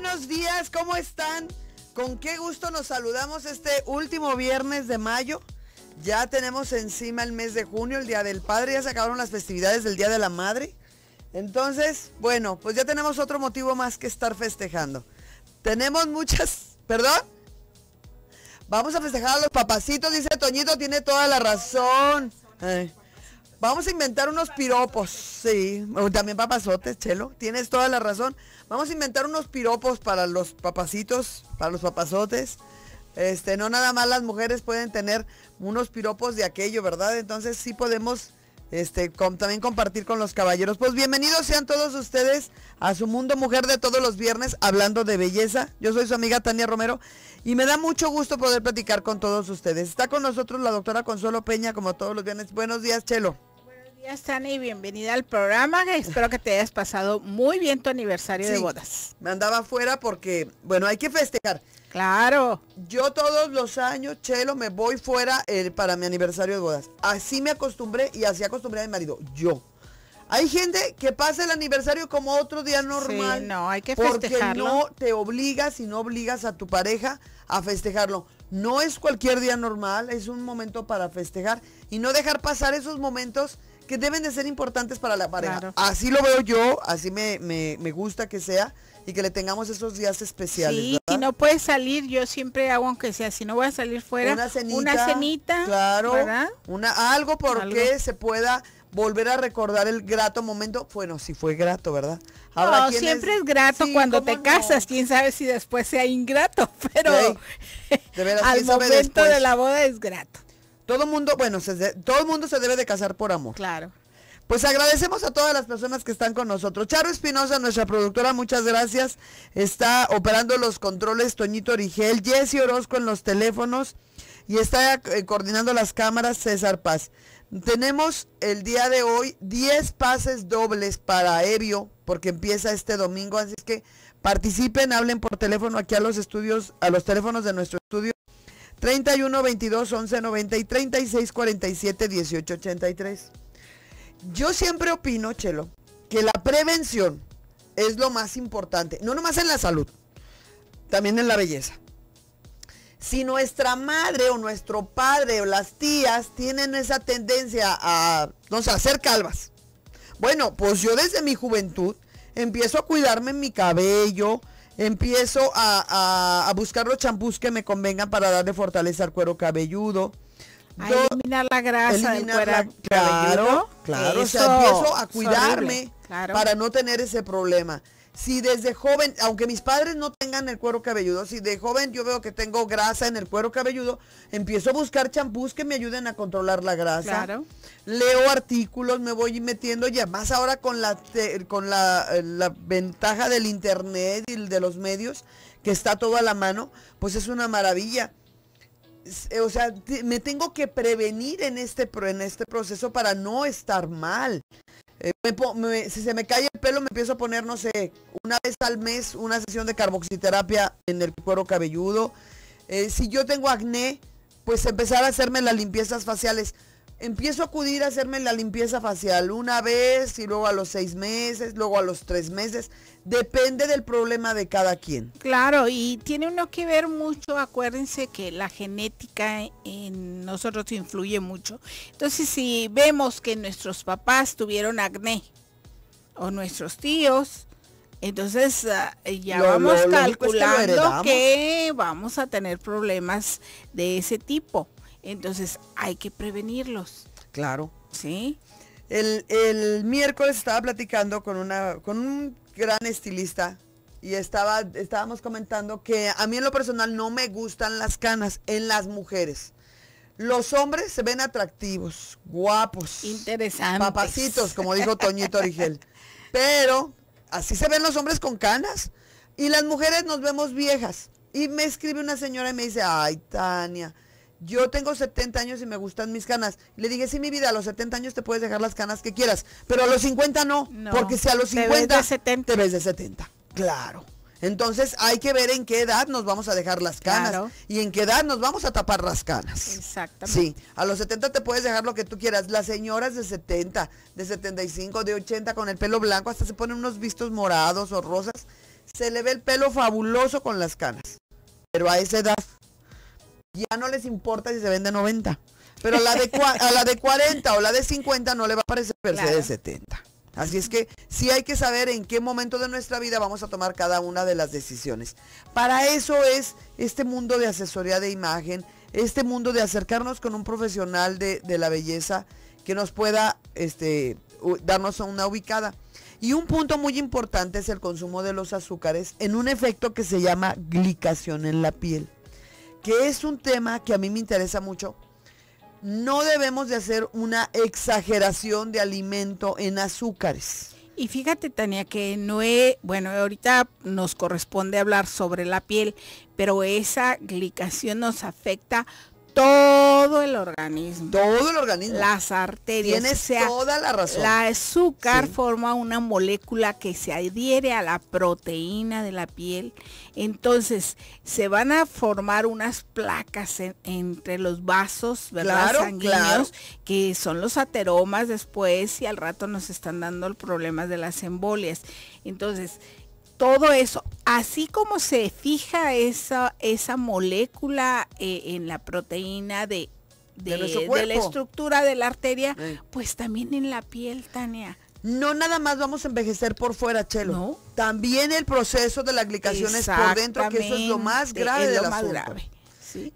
buenos días, ¿cómo están? Con qué gusto nos saludamos este último viernes de mayo. Ya tenemos encima el mes de junio, el Día del Padre, ya se acabaron las festividades del Día de la Madre. Entonces, bueno, pues ya tenemos otro motivo más que estar festejando. Tenemos muchas, perdón. Vamos a festejar a los papacitos, dice Toñito, tiene toda la razón. Vamos a inventar unos piropos, sí. También papazotes, Chelo. Tienes toda la razón. Vamos a inventar unos piropos para los papacitos, para los papazotes. Este, no nada más las mujeres pueden tener unos piropos de aquello, ¿verdad? Entonces sí podemos este, también compartir con los caballeros. Pues bienvenidos sean todos ustedes a su Mundo Mujer de todos los viernes hablando de belleza. Yo soy su amiga Tania Romero y me da mucho gusto poder platicar con todos ustedes. Está con nosotros la doctora Consuelo Peña como todos los viernes. Buenos días, Chelo días, bienvenida al programa. Espero que te hayas pasado muy bien tu aniversario de bodas. Me andaba afuera porque, bueno, hay que festejar. Claro. Yo todos los años, Chelo, me voy fuera eh, para mi aniversario de bodas. Así me acostumbré y así acostumbré a mi marido. Yo. Hay gente que pasa el aniversario como otro día normal. Sí, no, hay que festejarlo. Porque no te obligas y no obligas a tu pareja a festejarlo. No es cualquier día normal, es un momento para festejar y no dejar pasar esos momentos que deben de ser importantes para la pareja. Así lo veo yo, así me, me, gusta que sea y que le tengamos esos días especiales. Sí, si no puedes salir, yo siempre hago aunque sea, si no voy a salir fuera, una cenita, claro, ¿verdad? Una, algo porque se pueda volver a recordar el grato momento. Bueno, si fue grato, ¿verdad? no, siempre es, grato cuando te casas, quién sabe si después sea ingrato, pero al momento de la boda es grato. Todo mundo, bueno, se, todo el mundo se debe de casar por amor. Claro. Pues agradecemos a todas las personas que están con nosotros. Charo Espinosa, nuestra productora, muchas gracias. Está operando los controles Toñito Origel, Jesse Orozco en los teléfonos y está eh, coordinando las cámaras César Paz. Tenemos el día de hoy 10 pases dobles para Evio porque empieza este domingo, así es que participen, hablen por teléfono aquí a los estudios, a los teléfonos de nuestro estudio 31 22 11 90 y 36 47 18 83. Yo siempre opino, Chelo, que la prevención es lo más importante, no nomás en la salud, también en la belleza. Si nuestra madre o nuestro padre o las tías tienen esa tendencia a, no sé, a ser calvas, bueno, pues yo desde mi juventud empiezo a cuidarme mi cabello, Empiezo a, buscar los champús que me convengan para darle fortaleza al cuero cabelludo. eliminar la grasa del cuero cabelludo. Claro, claro. o sea, empiezo a cuidarme para no tener ese problema si desde joven, aunque mis padres no tengan el cuero cabelludo, si de joven yo veo que tengo grasa en el cuero cabelludo, empiezo a buscar champús que me ayuden a controlar la grasa. Claro. Leo artículos, me voy metiendo y además ahora con la con eh, ventaja del internet y de los medios que está todo a la mano, pues es una maravilla eh, o sea, me tengo que prevenir en este, en este proceso para no estar mal. Eh, si se me cae el pelo, me empiezo a poner, no sé, una vez al mes una sesión de carboxiterapia en el cuero cabelludo. Eh, si yo tengo acné, pues empezar a hacerme las limpiezas faciales empiezo a acudir a hacerme la limpieza facial una vez y luego a los seis meses, luego a los tres meses. Depende del problema de cada quien. Claro, y tiene uno que ver mucho, acuérdense que la genética en nosotros influye mucho. Entonces, si vemos que nuestros papás tuvieron acné o nuestros tíos, entonces ah, ya vamos calculando que vamos a tener problemas de ese tipo. Entonces hay que prevenirlos. Claro. Sí. El, miércoles estaba platicando con, una, con un gran estilista y estaba, estábamos comentando que a mí en lo personal no me gustan las canas en las mujeres. Los hombres se ven atractivos, guapos, interesantes, papacitos, como dijo Toñito Origel. Pero así se ven los hombres con canas y las mujeres nos vemos viejas. Y me escribe una señora y me dice, ay, Tania, yo tengo 70 años y me gustan mis canas. Le dije, sí, mi vida, a los 70 años te puedes dejar las canas que quieras, pero a los 50 no, porque si a los 50 te ves de 70, ves de 70 claro. Entonces hay que ver en qué edad nos vamos a dejar las canas y en qué edad nos vamos a tapar las canas. Exactamente. Sí, a los 70 te puedes dejar lo que tú quieras. Las señoras de 70, de 75, de 80 con el pelo blanco, hasta se ponen unos vistos morados o rosas, se le ve el pelo fabuloso con las canas. Pero a esa edad ya no les importa si se vende 90. Pero a la de, la de 40 o la de 50 no le va a parecer verse de 70. Así es que sí hay que saber en qué momento de nuestra vida vamos a tomar cada una de las decisiones. Para eso es este mundo de asesoría de imagen, este mundo de acercarnos con un profesional de, la belleza que nos pueda este, darnos una ubicada. Y un punto muy importante es el consumo de los azúcares en un efecto que se llama glicación en la piel que es un tema que a mí me interesa mucho. No debemos de hacer una exageración de alimento en azúcares. Y fíjate, Tania, que no es, bueno, ahorita nos corresponde hablar sobre la piel, pero esa glicación nos afecta todo el organismo. Todo el organismo. Las arterias. toda la razón. La azúcar forma una molécula que se adhiere a la proteína de la piel. Entonces, se van a formar unas placas entre los vasos sanguíneos, que son los ateromas después y al rato nos están dando el problemas de las embolias. Entonces, todo eso, así como se fija esa, esa molécula eh, en la proteína de, la estructura de la arteria, pues también en la piel, Tania. No nada más vamos a envejecer por fuera, Chelo. También el proceso de la glicación es por dentro, que eso es lo más grave de la grave.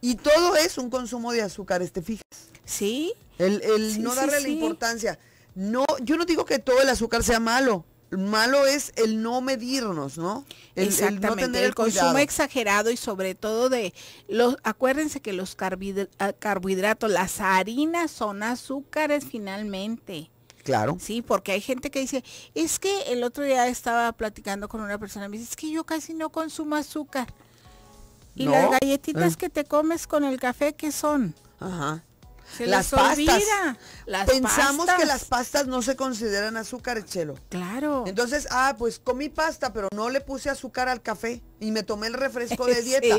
Y todo es un consumo de azúcar, ¿te fijas? Sí. El, no darle la importancia. No, yo no digo que todo el azúcar sea malo, malo es el no medirnos, ¿no? Exactamente, el, consumo exagerado y sobre todo de los, acuérdense que los ah, carbohidratos, las harinas son azúcares finalmente. Claro. Sí, porque hay gente que dice, es que el otro día estaba platicando con una persona me dice, es que yo casi no consumo azúcar. ¿Y las galletitas eh. que te comes con el café qué son? Ajá las pastas. Pensamos que las pastas no se consideran azúcar, Chelo. Claro. Entonces, ah, pues comí pasta, pero no le puse azúcar al café y me tomé el refresco de dieta.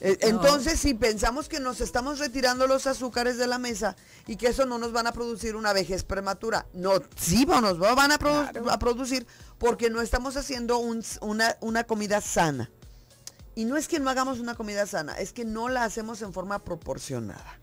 E, entonces, si pensamos que nos estamos retirando los azúcares de la mesa y que eso no nos van a producir una vejez prematura, no, sí nos van a, producir porque no estamos haciendo una comida sana. Y no es que no hagamos una comida sana, es que no la hacemos en forma proporcionada.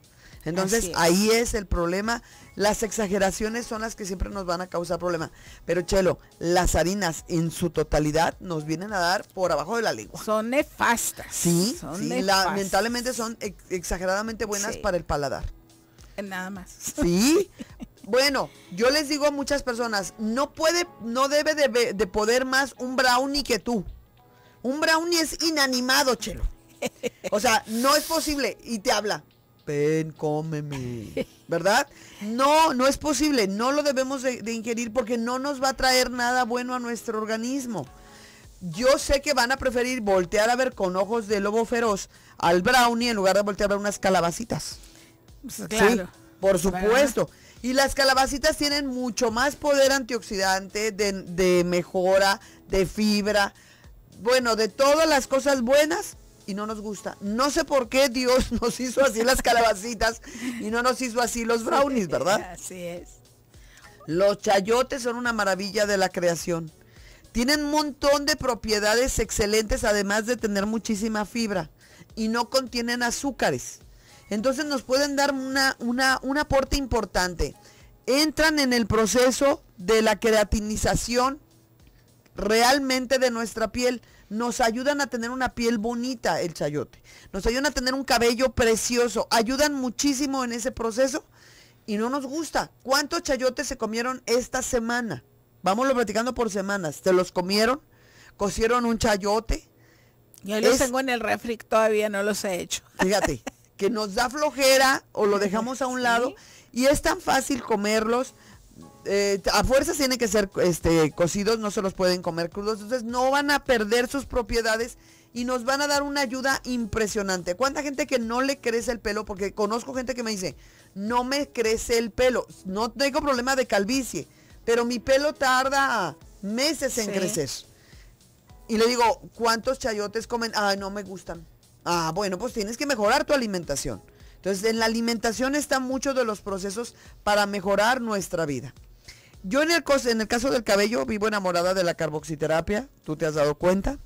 Entonces ahí es el problema. Las exageraciones son las que siempre nos van a causar problemas. Pero Chelo, las harinas en su totalidad nos vienen a dar por abajo de la lengua. Son nefastas. Sí, son sí lamentablemente son exageradamente buenas para el paladar. Nada más. Sí. Bueno, yo les digo a muchas personas, no puede, no debe de, de poder más un brownie que tú. Un brownie es inanimado, Chelo. O sea, no es posible y te habla ven, cómeme. ¿Verdad? No, no es posible. No lo debemos de, ingerir porque no nos va a traer nada bueno a nuestro organismo. Yo sé que van a preferir voltear a ver con ojos de lobo feroz al brownie en lugar de voltear a ver unas calabacitas. Pues, claro. por supuesto. Y las calabacitas tienen mucho más poder antioxidante, de mejora, de fibra, bueno, de todas las cosas buenas y no nos gusta. No sé por qué Dios nos hizo así las calabacitas y no nos hizo así los brownies, ¿verdad? Así es. Los chayotes son una maravilla de la creación. Tienen un montón de propiedades excelentes, además de tener muchísima fibra y no contienen azúcares. Entonces nos pueden dar una, una, un aporte importante. Entran en el proceso de la creatinización... realmente de nuestra piel nos ayudan a tener una piel bonita el chayote, nos ayudan a tener un cabello precioso, ayudan muchísimo en ese proceso y no nos gusta. ¿Cuántos chayotes se comieron esta semana? Vámonos platicando por semanas. ¿Te los comieron? ¿Cocieron un chayote? Yo los tengo en el refri, todavía no los he hecho. Fíjate, que nos da flojera o lo dejamos a un lado y es tan fácil comerlos eh, a fuerzas tienen que ser este, cocidos, no se los pueden comer crudos, entonces no van a perder sus propiedades y nos van a dar una ayuda impresionante. ¿Cuánta gente que no le crece el pelo? Porque conozco gente que me dice, no me crece el pelo, no tengo problema de calvicie, pero mi pelo tarda meses en crecer. Y le digo, ¿cuántos chayotes comen? Ay, no me gustan. Ah, bueno, pues tienes que mejorar tu alimentación. Entonces, en la alimentación están muchos de los procesos para mejorar nuestra vida. Yo en el, caso del cabello vivo enamorada de la carboxiterapia, tú te has dado cuenta,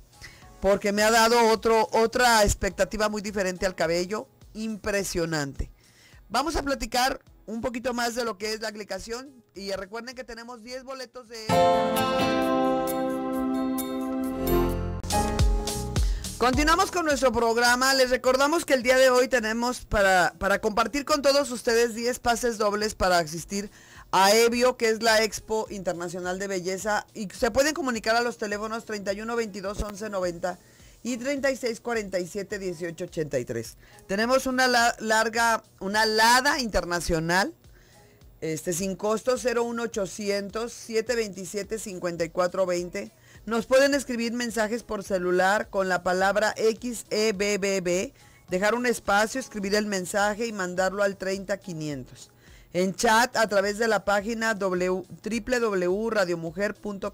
porque me ha dado otro, otra expectativa muy diferente al cabello, impresionante. Vamos a platicar un poquito más de lo que es la aplicación y recuerden que tenemos 10 boletos de... Continuamos con nuestro programa. Les recordamos que el día de hoy tenemos para, para compartir con todos ustedes 10 pases dobles para asistir evio que es la Expo Internacional de Belleza. Y se pueden comunicar a los teléfonos 31 22 y 36 47 Tenemos una larga, una LADA internacional. Este, sin costo 01800 727 5420. Nos pueden escribir mensajes por celular con la palabra XEBBB, dejar un espacio, escribir el mensaje y mandarlo al 30500 en chat a través de la página www.radiomujer.com.mx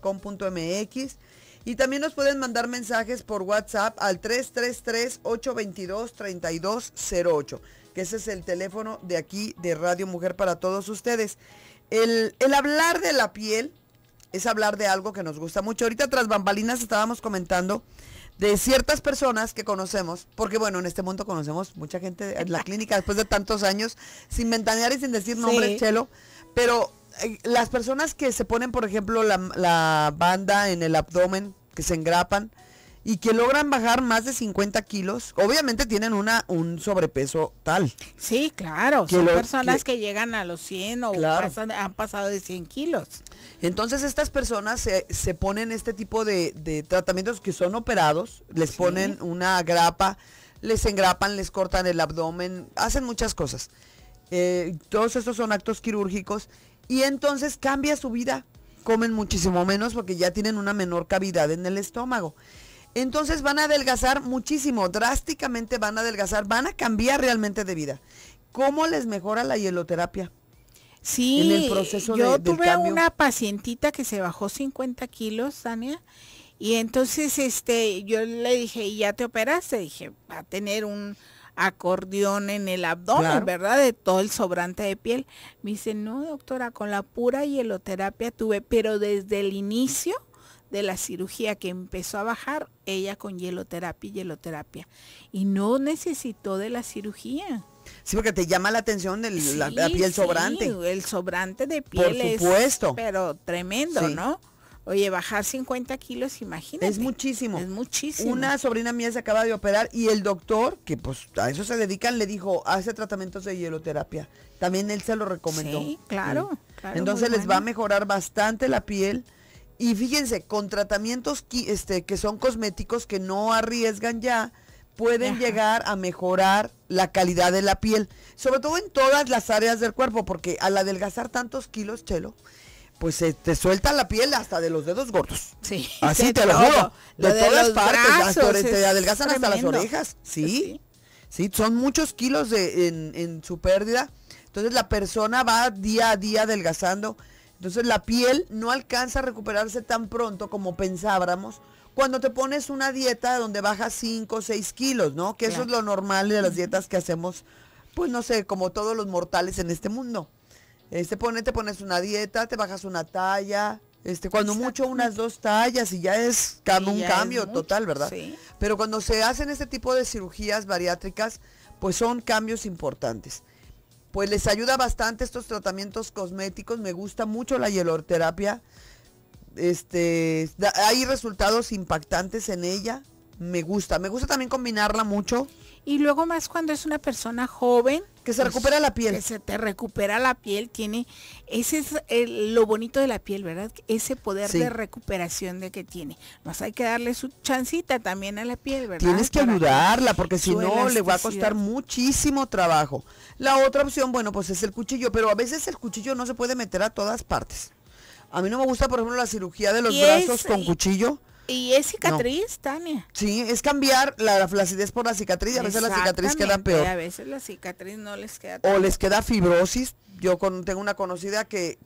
y también nos pueden mandar mensajes por WhatsApp al 333-822-3208, que ese es el teléfono de aquí de Radio Mujer para todos ustedes. El, el hablar de la piel es hablar de algo que nos gusta mucho. Ahorita tras bambalinas estábamos comentando de ciertas personas que conocemos, porque bueno, en este mundo conocemos mucha gente en la clínica después de tantos años, sin ventanear y sin decir nombres, chelo, pero eh, las personas que se ponen, por ejemplo, la, la, banda en el abdomen, que se engrapan, y que logran bajar más de 50 kilos, obviamente tienen una un sobrepeso tal. Sí, claro, son personas que, llegan a los 100 o han pasado de 100 kilos. Entonces estas personas se, se ponen este tipo de, tratamientos que son operados, les ponen una grapa, les engrapan, les cortan el abdomen, hacen muchas cosas. Eh, todos estos son actos quirúrgicos y entonces cambia su vida, comen muchísimo menos porque ya tienen una menor cavidad en el estómago entonces van a adelgazar muchísimo, drásticamente van a adelgazar, van a cambiar realmente de vida. ¿Cómo les mejora la hieloterapia? Sí, el proceso yo tuve una pacientita que se bajó 50 kilos, Tania, y entonces este, yo le dije, ¿y ya te operaste? Dije, va a tener un acordeón en el abdomen, ¿verdad? De todo el sobrante de piel. Me dice, no, doctora, con la pura hieloterapia tuve, pero desde el inicio de la cirugía que empezó a bajar, ella con hieloterapia y hieloterapia. Y no necesitó de la cirugía. Sí, porque te llama la atención la, piel sobrante. El sobrante de piel. Por supuesto. pero tremendo, ¿no? Oye, bajar 50 kilos, imagínate. Es muchísimo. Es muchísimo. Una sobrina mía se acaba de operar y el doctor, que pues a eso se dedican, le dijo, hace tratamientos de hieloterapia. También él se lo recomendó. Sí, claro. Entonces les va a mejorar bastante la piel y fíjense, con tratamientos este, que son cosméticos que no arriesgan ya, pueden llegar a mejorar la calidad de la piel, sobre todo en todas las áreas del cuerpo, porque al adelgazar tantos kilos, Chelo, pues se te suelta la piel hasta de los dedos gordos. Sí. Así te lo juro. de, todas partes, hasta, te adelgazan hasta las orejas. Sí. Sí, son muchos kilos de, en, en su pérdida. Entonces la persona va día a día adelgazando. Entonces la piel no alcanza a recuperarse tan pronto como pensábamos cuando te pones una dieta donde bajas 5 o 6 kilos, ¿no? Que eso es lo normal de las dietas que hacemos, pues no sé, como todos los mortales en este mundo. Este pone, te pones una dieta, te bajas una talla, este, cuando mucho unas dos tallas y ya es un cambio total, ¿verdad? Pero cuando se hacen este tipo de cirugías bariátricas, pues son cambios importantes pues les ayuda bastante estos tratamientos cosméticos. Me gusta mucho la hieloterapia, Este, hay resultados impactantes en ella me gusta. Me gusta también combinarla mucho. Y luego más cuando es una persona joven. Que se pues, recupera la piel. Que se te recupera la piel, tiene, ese es lo bonito de la piel, ¿verdad? Ese poder de recuperación de que tiene. Más hay que darle su chancita también a la piel, ¿verdad? Tienes que ayudarla, porque si no le va a costar muchísimo trabajo. La otra opción, bueno, pues es el cuchillo, pero a veces el cuchillo no se puede meter a todas partes. A mí no me gusta, por ejemplo, la cirugía de los brazos con cuchillo. Y es cicatriz, Tania. Sí, es cambiar la, flacidez por la cicatriz a veces la cicatriz queda peor. A veces la cicatriz no les queda. o les queda fibrosis. Yo tengo una conocida que,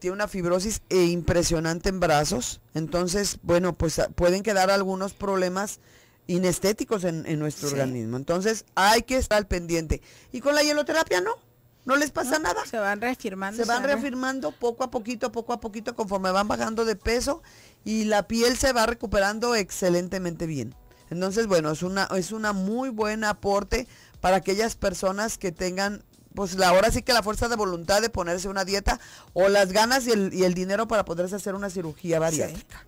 tiene una fibrosis e impresionante en brazos. Entonces, bueno, pues ah, pueden quedar algunos problemas inestéticos en, nuestro organismo. Entonces, hay que estar pendiente. Y con la hieloterapia no no les pasa nada. Se van reafirmando. Se van reafirmando poco a poquito, poco a poquito, conforme van bajando de peso y la piel se va recuperando excelentemente bien. Entonces, bueno, es una, es una muy buen aporte para aquellas personas que tengan, pues la, ahora sí que la fuerza de voluntad de ponerse una dieta o las ganas y el, y el dinero para poderse hacer una cirugía bariátrica.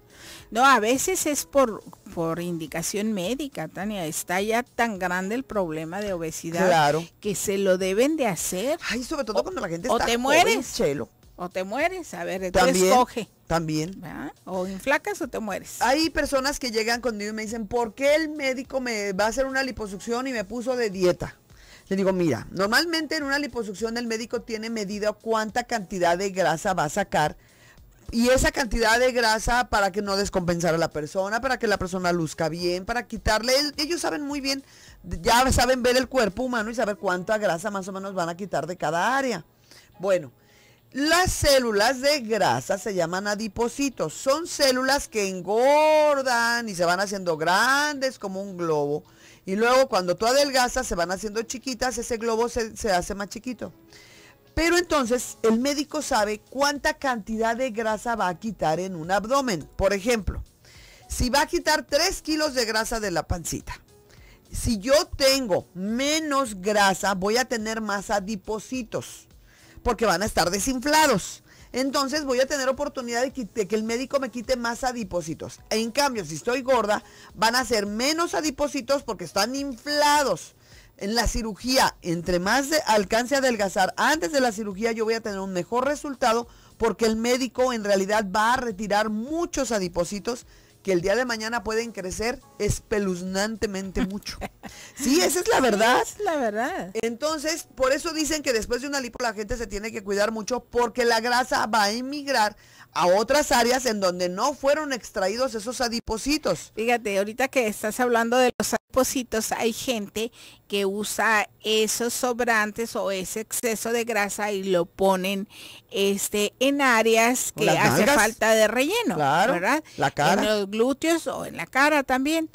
No, a veces es por, por indicación médica, Tania. Está ya tan grande el problema de obesidad que se lo deben de hacer. Ay, sobre todo cuando la gente o está te el chelo. O te mueres, a ver, entonces también. O inflacas o te mueres. Hay personas que llegan conmigo y me dicen, ¿por qué el médico me va a hacer una liposucción y me puso de dieta? Le digo, mira, normalmente en una liposucción el médico tiene medida cuánta cantidad de grasa va a sacar y esa cantidad de grasa para que no descompensara a la persona, para que la persona luzca bien, para quitarle, ellos saben muy bien, ya saben ver el cuerpo humano y saber cuánta grasa más o menos van a quitar de cada área. Bueno, las células de grasa se llaman adipocitos. Son células que engordan y se van haciendo grandes como un globo. Y luego cuando tú adelgazas se van haciendo chiquitas, ese globo se, se hace más chiquito. Pero entonces el médico sabe cuánta cantidad de grasa va a quitar en un abdomen. Por ejemplo, si va a quitar 3 kilos de grasa de la pancita, si yo tengo menos grasa, voy a tener más adipocitos porque van a estar desinflados. Entonces voy a tener oportunidad de que, el médico me quite más adipósitos. En cambio, si estoy gorda, van a ser menos adipósitos porque están inflados. En la cirugía, entre más alcance a adelgazar antes de la cirugía, yo voy a tener un mejor resultado porque el médico en realidad va a retirar muchos adipósitos que el día de mañana pueden crecer espeluznantemente mucho. sí, esa es la verdad. es la verdad. Entonces, por eso dicen que después de una lipo la gente se tiene que cuidar mucho porque la grasa va a emigrar a otras áreas en donde no fueron extraídos esos adipositos. Fíjate, ahorita que estás hablando de los adipositos, hay gente que usa esos sobrantes o ese exceso de grasa y lo ponen este en áreas que hace falta de relleno, claro, ¿verdad? En los glúteos o en la cara también.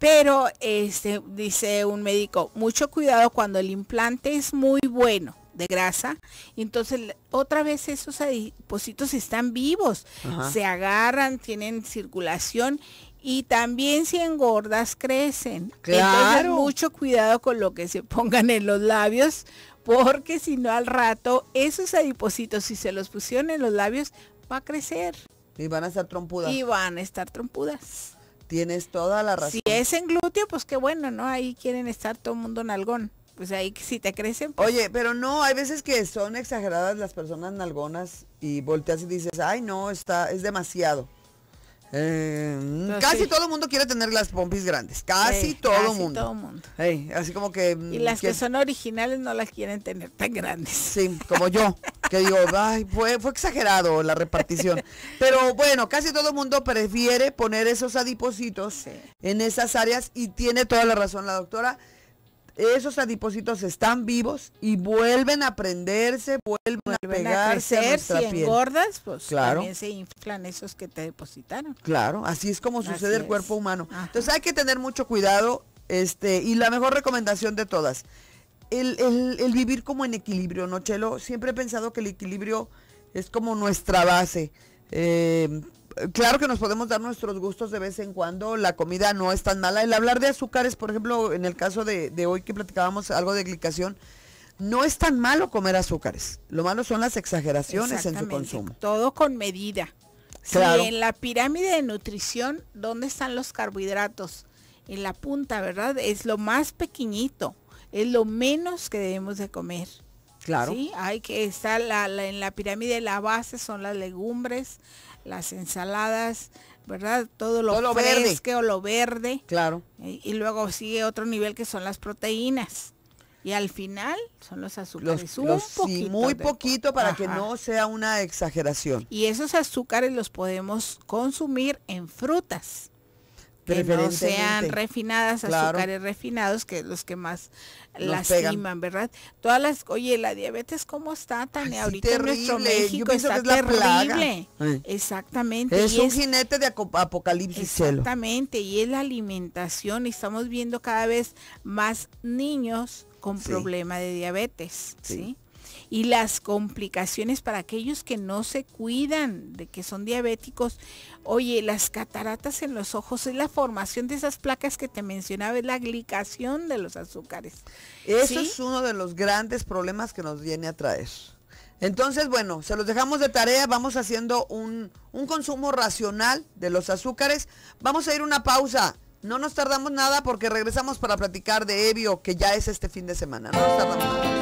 Pero este dice un médico, mucho cuidado cuando el implante es muy bueno de grasa. Entonces, otra vez esos adipositos están vivos, se agarran, tienen circulación y también si engordas crecen. Claro. Entonces, mucho cuidado con lo que se pongan en los labios, porque si no al rato esos adipositos, si se los pusieron en los labios, va a crecer. Y van a estar trompudas. Y van a estar trompudas. Tienes toda la razón. Si es en glúteo, pues qué bueno, ¿no? Ahí quieren estar todo el mundo nalgón. Pues ahí si te crecen. Pues Oye, pero no, hay veces que son exageradas las personas nalgonas y volteas y dices, ay no, está, es demasiado. Eh, ah, casi todo el mundo quiere tener las pompis grandes. Casi todo el mundo. así como que. Y las que son originales no las quieren tener tan grandes. Sí, como yo. que digo, fue, exagerado la repartición. Pero bueno, casi todo el mundo prefiere poner esos adipositos en esas áreas y tiene toda la razón la doctora esos adipósitos están vivos y vuelven a prenderse, vuelven, a pegarse a crecer, si engordas, pues también se inflan esos que te depositaron. Claro, así es como sucede el cuerpo humano. Entonces hay que tener mucho cuidado, este, y la mejor recomendación de todas, el, el, vivir como en equilibrio, ¿no, Chelo? Siempre he pensado que el equilibrio es como nuestra base. Eh, claro que nos podemos dar nuestros gustos de vez en cuando, la comida no es tan mala. El hablar de azúcares, por ejemplo, en el caso de, hoy que platicábamos algo de glicación, no es tan malo comer azúcares. Lo malo son las exageraciones en su consumo. Todo con medida. en la pirámide de nutrición, ¿dónde están los carbohidratos? En la punta, ¿verdad? Es lo más pequeñito, es lo menos que debemos de comer. Claro. Sí, hay que estar en la pirámide, la base son las legumbres, las ensaladas, ¿verdad? Todo lo, Todo verde. o lo verde. Claro. Y, luego sigue otro nivel que son las proteínas. Y al final son los azúcares. un poquito muy poquito para que no sea una exageración. Y esos azúcares los podemos consumir en frutas que no sean refinadas, azúcares refinados, que los que más las lastiman, ¿verdad? Todas las, oye, la diabetes cómo está tan ahorita terrible. en nuestro México está es terrible. Exactamente. Es un jinete de apocalipsis. Exactamente, y es la alimentación, y estamos viendo cada vez más niños con problema de diabetes, ¿sí? y las complicaciones para aquellos que no se cuidan, de que son diabéticos. Oye, las cataratas en los ojos es la formación de esas placas que te mencionaba, es la glicación de los azúcares. Eso es uno de los grandes problemas que nos viene a traer. Entonces, bueno, se los dejamos de tarea, vamos haciendo un, consumo racional de los azúcares. Vamos a ir una pausa. No nos tardamos nada porque regresamos para platicar de Evio, que ya es este fin de semana. No nos tardamos nada.